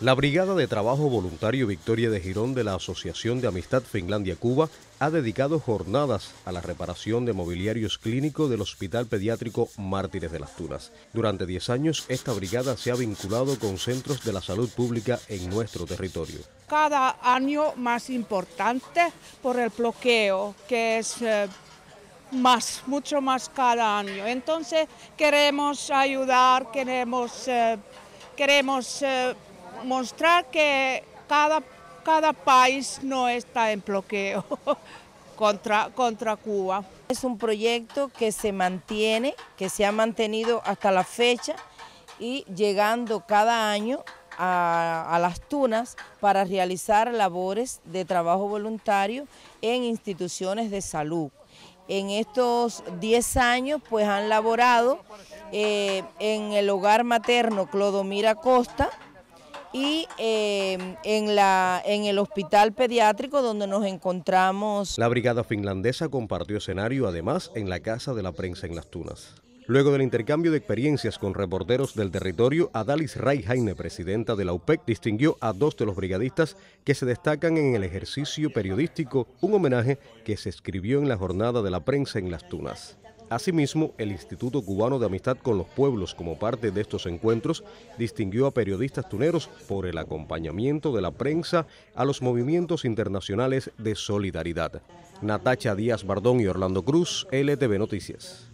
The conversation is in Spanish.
La Brigada de Trabajo Voluntario Victoria de Girón de la Asociación de Amistad Finlandia-Cuba ha dedicado jornadas a la reparación de mobiliarios clínicos del Hospital Pediátrico Mártires de las Tunas. Durante 10 años, esta brigada se ha vinculado con centros de la salud pública en nuestro territorio. Cada año más importante por el bloqueo, que es eh, más, mucho más cada año. Entonces queremos ayudar, queremos... Eh, queremos eh, mostrar que cada, cada país no está en bloqueo contra, contra Cuba. Es un proyecto que se mantiene, que se ha mantenido hasta la fecha y llegando cada año a, las tunas para realizar labores de trabajo voluntario en instituciones de salud. En estos 10 años pues han laborado eh, en el hogar materno Clodomira Costa, y em, en, en el hospital pediátrico donde nos encontramos. La brigada finlandesa compartió escenario además en la Casa de la Prensa en Las Tunas. Luego del intercambio de experiencias con reporteros del territorio, Adalis Ray presidenta de la UPEC, distinguió a dos de los brigadistas que se destacan en el ejercicio periodístico, un homenaje que se escribió en la jornada de la prensa en Las Tunas. Asimismo, el Instituto Cubano de Amistad con los Pueblos, como parte de estos encuentros, distinguió a periodistas tuneros por el acompañamiento de la prensa a los movimientos internacionales de solidaridad. Natacha Díaz Bardón y Orlando Cruz, LTV Noticias.